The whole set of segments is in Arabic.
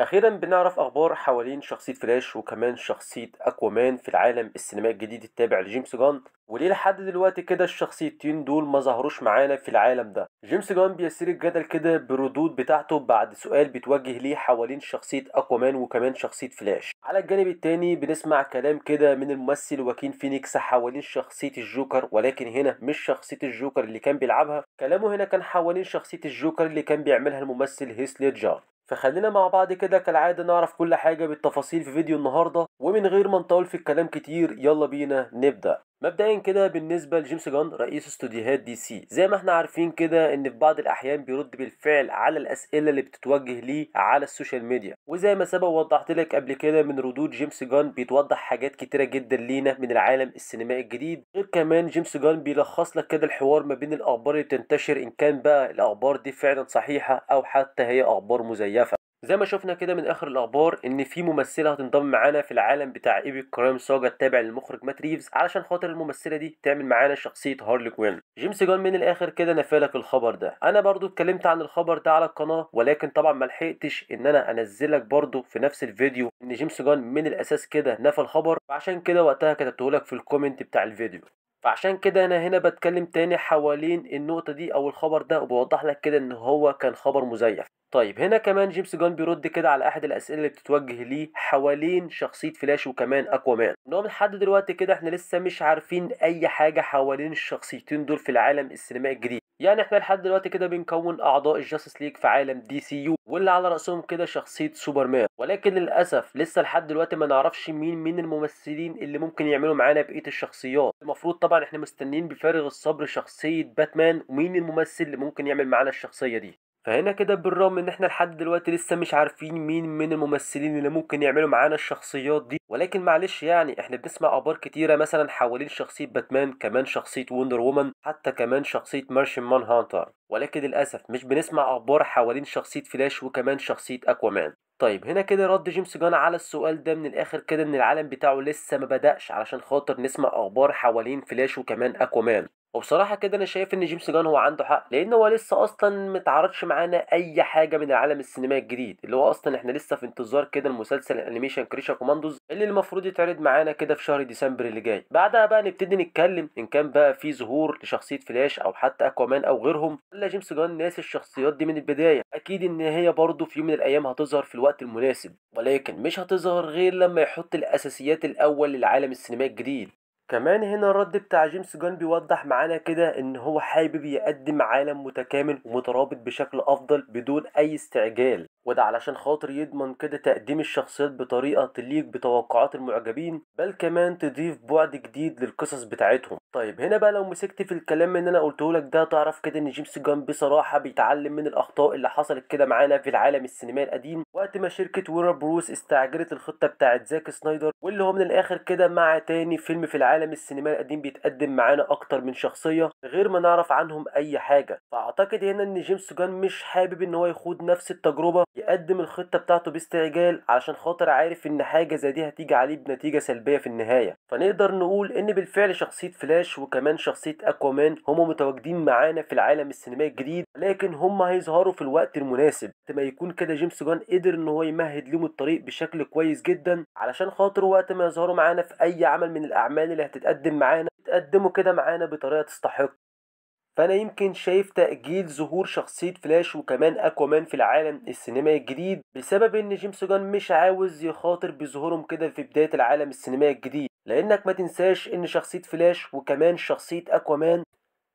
أخيرا بنعرف أخبار حوالين شخصية فلاش وكمان شخصية أكوامان في العالم السينمائي الجديد التابع لجيمس جان وليه لحد دلوقتي كده الشخصيتين دول ما ظهروش معانا في العالم ده جيمس جان بيثير الجدل كده بردود بتاعته بعد سؤال بيتوجه ليه حوالين شخصية أكوامان وكمان شخصية فلاش على الجانب التاني بنسمع كلام كده من الممثل وكين فينيكس حوالين شخصية الجوكر ولكن هنا مش شخصية الجوكر اللي كان بيلعبها كلامه هنا كان حوالين شخصية الجوكر اللي كان بيعملها الممثل هيث ليدجر فخلينا مع بعض كده كالعادة نعرف كل حاجة بالتفاصيل في فيديو النهاردة ومن غير ما نطول في الكلام كتير يلا بينا نبدأ مبدئيا كده بالنسبه لجيمس جان رئيس استوديوهات دي سي زي ما احنا عارفين كده ان في بعض الاحيان بيرد بالفعل على الاسئله اللي بتتوجه ليه على السوشيال ميديا وزي ما سبق ووضحت لك قبل كده من ردود جيمس جان بيتوضح حاجات كتيره جدا لينا من العالم السينمائي الجديد غير كمان جيمس جان بيلخص لك كده الحوار ما بين الاخبار اللي بتنتشر ان كان بقى الاخبار دي فعلا صحيحه او حتى هي اخبار مزيفه زي ما شفنا كده من اخر الاخبار ان في ممثله هتنضم معانا في العالم بتاع ايبك كرايم ساجا التابع للمخرج مات ريفز علشان خاطر الممثله دي تعمل معانا شخصيه هارلي كوين جيمس جان من الاخر كده نفالك الخبر ده انا برضو اتكلمت عن الخبر ده على القناه ولكن طبعا ما لحقتش ان انا انزلك برضو في نفس الفيديو ان جيمس جان من الاساس كده نفى الخبر فعشان كده وقتها كتبته لك في الكومنت بتاع الفيديو فعشان كده انا هنا بتكلم تاني حوالين النقطة دي او الخبر ده وبوضح لك كده ان هو كان خبر مزيف طيب هنا كمان جيمس جون بيرد كده على احد الاسئله اللي بتتوجه ليه حوالين شخصيه فلاش وكمان اكوامان ان هو لحد دلوقتي كده احنا لسه مش عارفين اي حاجه حوالين الشخصيتين دول في العالم السينمائي الجديد يعني احنا لحد دلوقتي كده بنكون اعضاء الجاستس ليج في عالم دي سي يو واللي على راسهم كده شخصيه سوبرمان ولكن للاسف لسه لحد دلوقتي ما نعرفش مين من الممثلين اللي ممكن يعملوا معانا بقيه الشخصيات المفروض طبعا احنا مستنيين بفارغ الصبر شخصيه باتمان ومين الممثل اللي ممكن يعمل معانا الشخصيه دي فهنا كده بالرغم ان احنا لحد دلوقتي لسه مش عارفين مين من الممثلين اللي ممكن يعملوا معانا الشخصيات دي ولكن معلش يعني احنا بنسمع اخبار كتيره مثلا حوالين شخصيه باتمان كمان شخصيه وندر وومن حتى كمان شخصيه مارشن مان هانتر ولكن للاسف مش بنسمع اخبار حوالين شخصيه فلاش وكمان شخصيه اكوامان طيب هنا كده رد جيمس جان على السؤال ده من الاخر كده ان العالم بتاعه لسه ما بدأش علشان خاطر نسمع اخبار حوالين فلاش وكمان اكوامان وبصراحه كده انا شايف ان جيمس جان هو عنده حق لان هو لسه اصلا متعرضش معانا اي حاجه من العالم السينمائي الجديد اللي هو اصلا احنا لسه في انتظار كده المسلسل الانيميشن كريشا كوماندوز اللي المفروض يتعرض معانا كده في شهر ديسمبر اللي جاي بعدها بقى نبتدي نتكلم ان كان بقى في ظهور لشخصيه فلاش او حتى اكوامان او غيرهم ولا جيمس جان ناس الشخصيات دي من البدايه اكيد ان هي برضه في يوم من الايام هتظهر في الوقت المناسب ولكن مش هتظهر غير لما يحط الاساسيات الاول للعالم السينمائي الجديد كمان هنا الرد بتاع جيمس جان بيوضح معانا كده ان هو حابب يقدم عالم متكامل ومترابط بشكل افضل بدون اي استعجال وده علشان خاطر يضمن كده تقديم الشخصيات بطريقة تليق بتوقعات المعجبين بل كمان تضيف بعد جديد للقصص بتاعتهم طيب هنا بقى لو مسكت في الكلام اللي انا قلته لك ده تعرف كده ان جيمس جان بصراحة بيتعلم من الاخطاء اللي حصلت كده معانا في العالم السينمائي القديم وقت ما شركة ورا بروس استعجلت الخطة بتاعت زاك سنايدر واللي هو من الاخر كده مع تاني فيلم في العالم السينمائي القديم بيتقدم معانا اكتر من شخصية غير ما نعرف عنهم اي حاجة فاعتقد هنا ان جيمس جان مش حابب ان هو يخوض نفس التجربة يقدم الخطه بتاعته باستعجال علشان خاطر عارف ان حاجه زي دي هتيجي عليه بنتيجه سلبيه في النهايه فنقدر نقول ان بالفعل شخصيه فلاش وكمان شخصيه اكوامان هم متواجدين معانا في العالم السينمائي الجديد لكن هم هيظهروا في الوقت المناسب ما يكون كده جيمس جان قدر ان هو يمهد لهم الطريق بشكل كويس جدا علشان خاطر وقت ما يظهروا معانا في اي عمل من الاعمال اللي هتتقدم معانا يتقدموا كده معانا بطريقه تستحق فانا يمكن شايف تاجيل ظهور شخصيه فلاش وكمان اكوامان في العالم السينمائي الجديد بسبب ان جيمس جان مش عاوز يخاطر بظهورهم كده في بدايه العالم السينمائي الجديد لانك ما تنساش ان شخصيه فلاش وكمان شخصيه اكوامان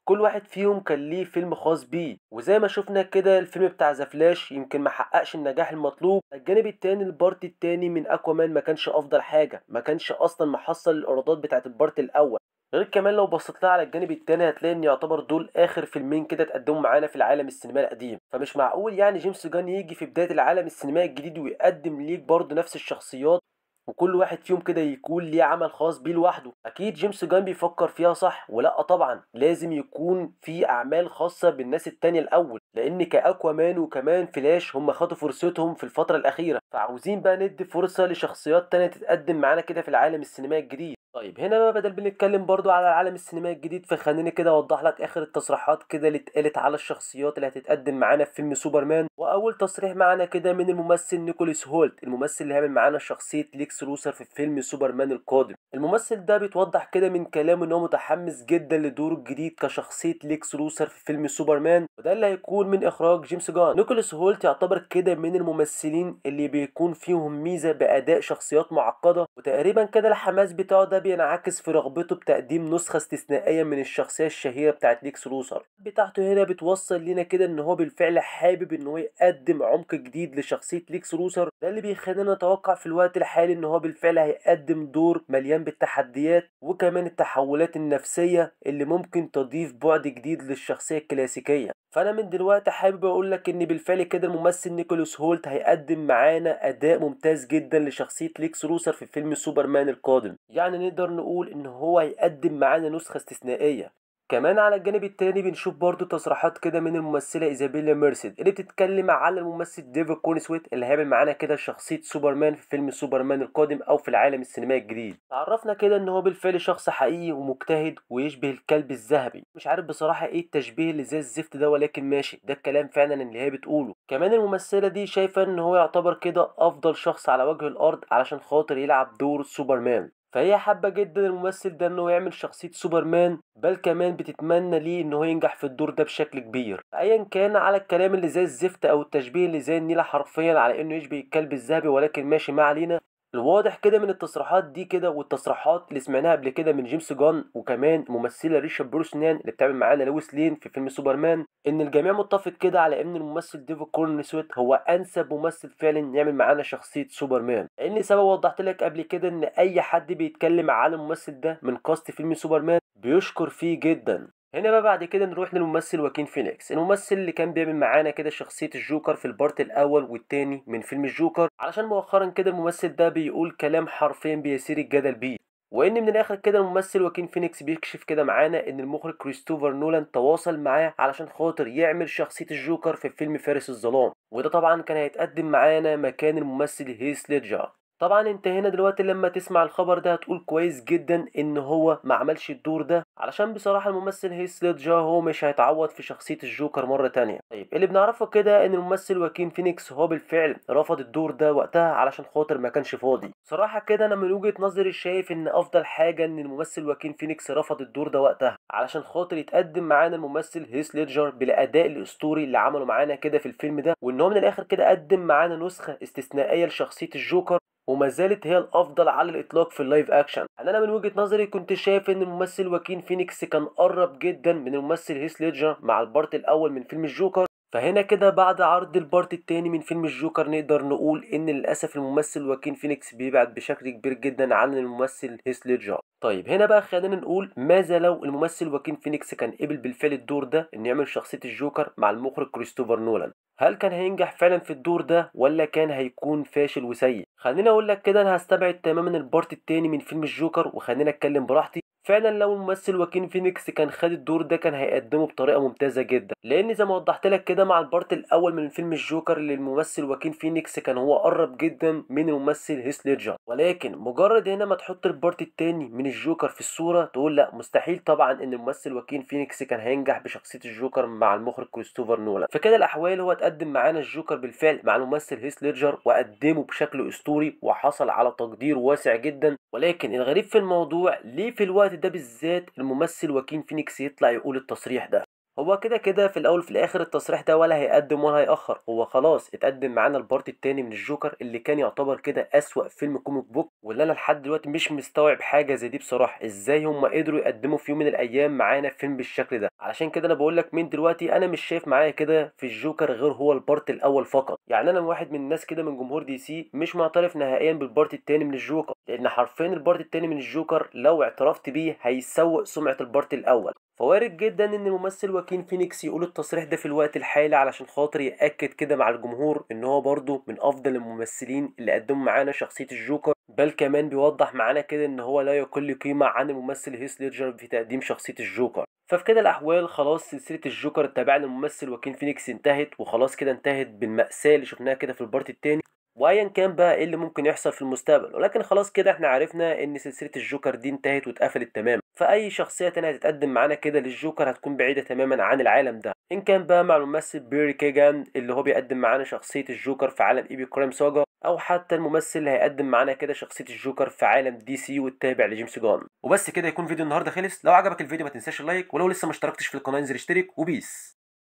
كل واحد فيهم كان ليه فيلم خاص بيه وزي ما شفنا كده الفيلم بتاع ذا فلاش يمكن ما حققش النجاح المطلوب الجانب التاني البارت التاني من اكوامان ما كانش افضل حاجه ما كانش اصلا محصل الايرادات بتاعه البارت الاول غير كمان لو بصيت لها على الجانب التاني هتلاقي ان يعتبر دول اخر فيلمين كده اتقدموا معانا في العالم السينمائي القديم فمش معقول يعني جيمس جان يجي في بدايه العالم السينمائي الجديد ويقدم ليك برضه نفس الشخصيات وكل واحد فيهم كده يكون ليه عمل خاص بيه لوحده اكيد جيمس جان بيفكر فيها صح ولا طبعا لازم يكون في اعمال خاصه بالناس التانية الاول لان كاكوا مان وكمان فلاش هم خدوا فرصتهم في الفتره الاخيره فعاوزين بقى ندي فرصه لشخصيات تانية تتقدم معانا كده في العالم السينمائي الجديد طيب هنا بقى بدل بنتكلم برضو على العالم السينمائي الجديد فخليني كده اوضح لك اخر التصريحات كده اللي اتقالت على الشخصيات اللي هتتقدم معانا في فيلم سوبرمان واول تصريح معانا كده من الممثل نيكولاس هولت الممثل اللي هيعمل معانا شخصيه ليكس لوثر في فيلم سوبرمان القادم الممثل ده بيتوضح كده من كلامه ان هو متحمس جدا لدوره الجديد كشخصيه ليكس لوثر في فيلم سوبرمان وده اللي هيكون من اخراج جيمس جان نيكولاس هولت يعتبر كده من الممثلين اللي بيكون فيهم ميزه باداء شخصيات معقده وتقريبا كده الحماس بتاعه ده بينعكس في رغبته بتقديم نسخة استثنائية من الشخصية الشهيرة بتاعت ليكس لوثر بتاعته هنا بتوصل لينا كده ان هو بالفعل حابب ان هو يقدم عمق جديد لشخصية ليكس لوثر ده اللي بيخلينا نتوقع في الوقت الحالي ان هو بالفعل هيقدم دور مليان بالتحديات وكمان التحولات النفسية اللي ممكن تضيف بعد جديد للشخصية الكلاسيكية فانا من دلوقتي حابب اقول لك ان بالفعل كده الممثل نيكولاس هولت هيقدم معانا اداء ممتاز جدا لشخصية ليكس لوثر في فيلم سوبرمان القادم يعني نقدر نقول ان هو هيقدم معانا نسخه استثنائيه كمان على الجانب التاني بنشوف برضو تصريحات كده من الممثلة إيزابيلا ميرسيد اللي بتتكلم على الممثل ديفيد كونسويت اللي هيعمل معانا كده شخصية سوبرمان في فيلم سوبرمان القادم أو في العالم السينمائي الجديد تعرفنا كده إن هو بالفعل شخص حقيقي ومجتهد ويشبه الكلب الذهبي مش عارف بصراحة إيه التشبيه اللي زي الزفت ده ولكن ماشي ده الكلام فعلا اللي هي بتقوله كمان الممثلة دي شايفة إن هو يعتبر كده أفضل شخص على وجه الأرض علشان خاطر يلعب دور سوبرمان فهي حابة جدا الممثل ده انه يعمل شخصية سوبرمان بل كمان بتتمنى ليه انه ينجح في الدور ده بشكل كبير ايا كان على الكلام اللي زي الزفت او التشبيه اللي زي النيلة حرفيا على انه يشبه الكلب الذهبي ولكن ماشي ما علينا الواضح كده من التصريحات دي كده والتصريحات اللي سمعناها قبل كده من جيمس جان وكمان ممثلة ريشا بروسنان اللي بتعمل معانا لويس لين في فيلم سوبرمان ان الجميع متفق كده على ان الممثل ديفيد كورنسويت هو انسب ممثل فعلا يعمل معانا شخصيه سوبرمان لان سبب وضحت لك قبل كده ان اي حد بيتكلم عن الممثل ده من كاست فيلم سوبرمان بيشكر فيه جدا هنا يعني بقى بعد كده نروح للممثل واكين فينيكس الممثل اللي كان بيعمل معانا كده شخصية الجوكر في البارت الأول والتاني من فيلم الجوكر علشان مؤخرا كده الممثل ده بيقول كلام حرفيا بيثير الجدل بيه وان من الاخر كده الممثل واكين فينيكس بيكشف كده معانا ان المخرج كريستوفر نولان تواصل معاه علشان خاطر يعمل شخصيه الجوكر في فيلم فارس الظلام وده طبعا كان هيتقدم معانا مكان الممثل هيث ليدجر طبعا انت هنا دلوقتي لما تسمع الخبر ده هتقول كويس جدا ان هو ما عملش الدور ده علشان بصراحه الممثل هيث ليدجر هو مش هيتعوض في شخصيه الجوكر مره تانية طيب اللي بنعرفه كده ان الممثل واكين فينيكس هو بالفعل رفض الدور ده وقتها علشان خاطر ما كانش فاضي صراحه كده انا من وجهه نظري شايف ان افضل حاجه ان الممثل واكين فينيكس رفض الدور ده وقتها علشان خاطر يتقدم معانا الممثل هيث ليدجر بالاداء الاسطوري اللي عمله معانا كده في الفيلم ده وان هو من الاخر كده قدم معانا نسخه استثنائيه لشخصيه الجوكر وما زالت هي الافضل على الاطلاق في اللايف اكشن يعني انا من وجهه نظري كنت شايف ان الممثل واكين فينيكس كان قرب جدا من الممثل هيث ليدجر مع البارت الاول من فيلم الجوكر فهنا كده بعد عرض البارت التاني من فيلم الجوكر نقدر نقول ان للاسف الممثل واكين فينيكس بيبعد بشكل كبير جدا عن الممثل هيث ليدجر طيب هنا بقى خلينا نقول ماذا لو الممثل واكين فينيكس كان قبل بالفعل الدور ده انه يعمل شخصيه الجوكر مع المخرج كريستوفر نولان هل كان هينجح فعلا في الدور ده ولا كان هيكون فاشل وسيء خليني اقول لك كده انا هستبعد تماما البارت التاني من فيلم الجوكر وخليني اتكلم براحتي فعلا لو الممثل واكين فينيكس كان خد الدور ده كان هيقدمه بطريقه ممتازه جدا لان زي ما وضحت لك كده مع البارت الاول من فيلم الجوكر اللي الممثل واكين فينيكس كان هو قرب جدا من الممثل هيث ليدجر ولكن مجرد هنا ما تحط البارت الثاني من الجوكر في الصوره تقول لا مستحيل طبعا ان الممثل واكين فينيكس كان هينجح بشخصيه الجوكر مع المخرج كريستوفر نولان فكده الاحوال هو اتقدم معانا الجوكر بالفعل مع الممثل هيث ليدجر وقدمه بشكل اسطوري وحصل على تقدير واسع جدا ولكن الغريب في الموضوع ليه في الوقت ده بالذات الممثل وكين فينيكس يطلع يقول التصريح ده هو كده كده في الاول في الاخر التصريح ده ولا هيقدم ولا هيأخر هو خلاص اتقدم معانا البارت التاني من الجوكر اللي كان يعتبر كده اسوأ فيلم كوميك بوك واللي انا لحد دلوقتي مش مستوعب حاجه زي دي بصراحه ازاي هم قدروا يقدموا في يوم من الايام معانا فيلم بالشكل ده علشان كده انا بقول لك من دلوقتي انا مش شايف معايا كده في الجوكر غير هو البارت الاول فقط يعني انا واحد من الناس كده من جمهور دي سي مش معترف نهائيا بالبارت التاني من الجوكر لان حرفيا البارت التاني من الجوكر لو اعترفت بيه هيسوق سمعه البارت الاول فوارد جدا ان الممثل واكين فينيكس يقول التصريح ده في الوقت الحالي علشان خاطر ياكد كده مع الجمهور ان هو برضه من افضل الممثلين اللي قدموا معانا شخصيه الجوكر بل كمان بيوضح معانا كده ان هو لا يقل قيمه عن الممثل هيث ليدجر في تقديم شخصيه الجوكر ففي كده الاحوال خلاص سلسله الجوكر التابعه للممثل وكين فينيكس انتهت وخلاص كده انتهت بالماساه اللي شفناها كده في البارت التاني وايا كان بقى ايه اللي ممكن يحصل في المستقبل ولكن خلاص كده احنا عرفنا ان سلسله الجوكر دي انتهت واتقفلت تماما فاي شخصيه تانية هتتقدم معانا كده للجوكر هتكون بعيده تماما عن العالم ده ان كان بقى مع الممثل بيري كيجان اللي هو بيقدم معانا شخصيه الجوكر في عالم ايبي كريم ساجا او حتى الممثل اللي هيقدم معانا كده شخصيه الجوكر في عالم دي سي والتابع لجيمس جون وبس كده يكون فيديو النهارده خلص لو عجبك الفيديو ما تنساش اللايك ولو لسه ما اشتركتش في القناه انزل اشترك وبيس